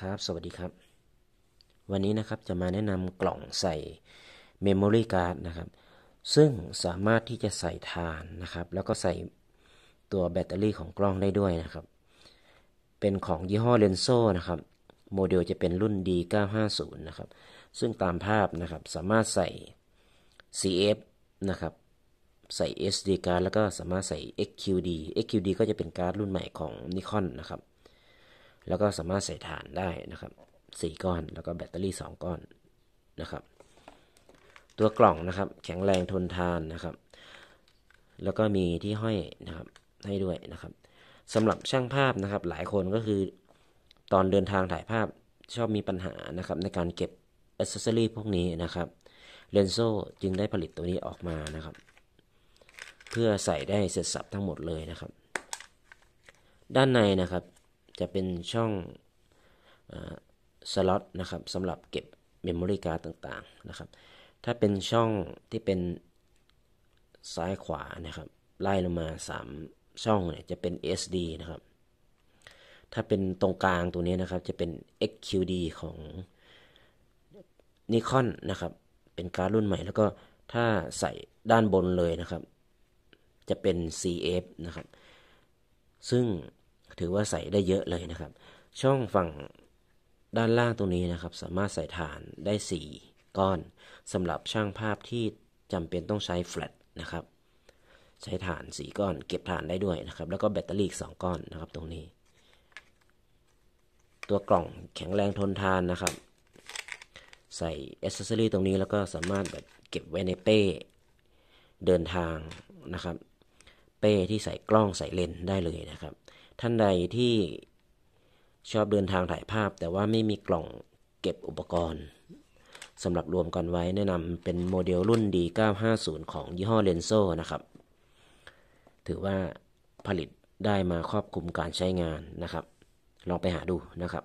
ครับ สวัสดีครับ วันนี้นะครับจะมาแนะนำกล่องใส่เมมโมรี่การ์ดนะครับซึ่งสามารถที่จะใส่ฐานนะครับ แล้วก็ใส่ตัวแบตเตอรี่ของกล้องได้ด้วยนะครับ เป็นของยี่ห้อเลนโซนะครับ โมเดลจะเป็นรุ่น D950 นะครับซึ่งตามภาพนะครับสามารถใส่ CF นะครับใส่ SD าร์ดแล้วก็สามารถใส่ XQD XQD ก็จะเป็นการ์ดรุ่นใหม่ของ Nikon นะครับแล้วก็สามารถใส่ฐานได้นะครับ4ก้อน แล้วก็แบตเตอรี่ 2 ก้อนนะครับ ตัวกล่องนะครับ แข็งแรงทนทานนะครับ แล้วก็มีที่ห้อยนะครับให้ด้วยนะครับสำหรับช่างภาพนะครับ หลายคนก็คือ ตอนเดินทางถ่ายภาพชอบมีปัญหานะครับ ในการเก็บอุปกรณ์พวกนี้นะครับ เลนโซจึงได้ผลิตตัวนี้ออกมานะครับ เพื่อใส่ได้เสร็จสับทั้งหมดเลยนะครับ ด้านในนะครับจะเป็นช่องสล็อตนะครับสำหรับเก็บเมมโมรี่การ์ดต่างๆนะครับ ถ้าเป็นช่องที่เป็นซ้ายขวานะครับ ไล่ลงมา 3 ช่องเนี่ยจะเป็น SD นะครับ ถ้าเป็นตรงกลางตัวนี้นะครับ จะเป็น XQD ของ Nikon นะครับ เป็นการ์ดรุ่นใหม่ แล้วก็ถ้าใส่ด้านบนเลยนะครับ จะเป็น CF นะครับ ซึ่งถือว่าใส่ได้เยอะเลยนะครับ ช่องฝั่งด้านล่างตรงนี้นะครับ สามารถใส่ฐานได้4ก้อนสำหรับช่างภาพที่จำเป็นต้องใช้แฟลชนะครับ ใช้ฐาน4ก้อนเก็บฐานได้ด้วยนะครับ แล้วก็แบตเตอรี่องก2ก้อนนะครับตรงนี้ตัวกล่องแข็งแรงทนทานนะครับ ใส่อุปกรณ์ตรงนี้แล้วก็สามารถแบบเก็บไว้ในเป้ เดินทางนะครับ เป้ที่ใส่กล้องใส่เลนได้เลยนะครับท่านใดที่ชอบเดินทางถ่ายภาพ แต่ว่าไม่มีกล่องเก็บอุปกรณ์สำหรับรวมกันไว้แนะนำเป็นโมเดลรุ่น D950 ของยี่ห้อเลนโซนะครับ ถือว่าผลิตได้มาครอบคลุมการใช้งานนะครับ ลองไปหาดูนะครับ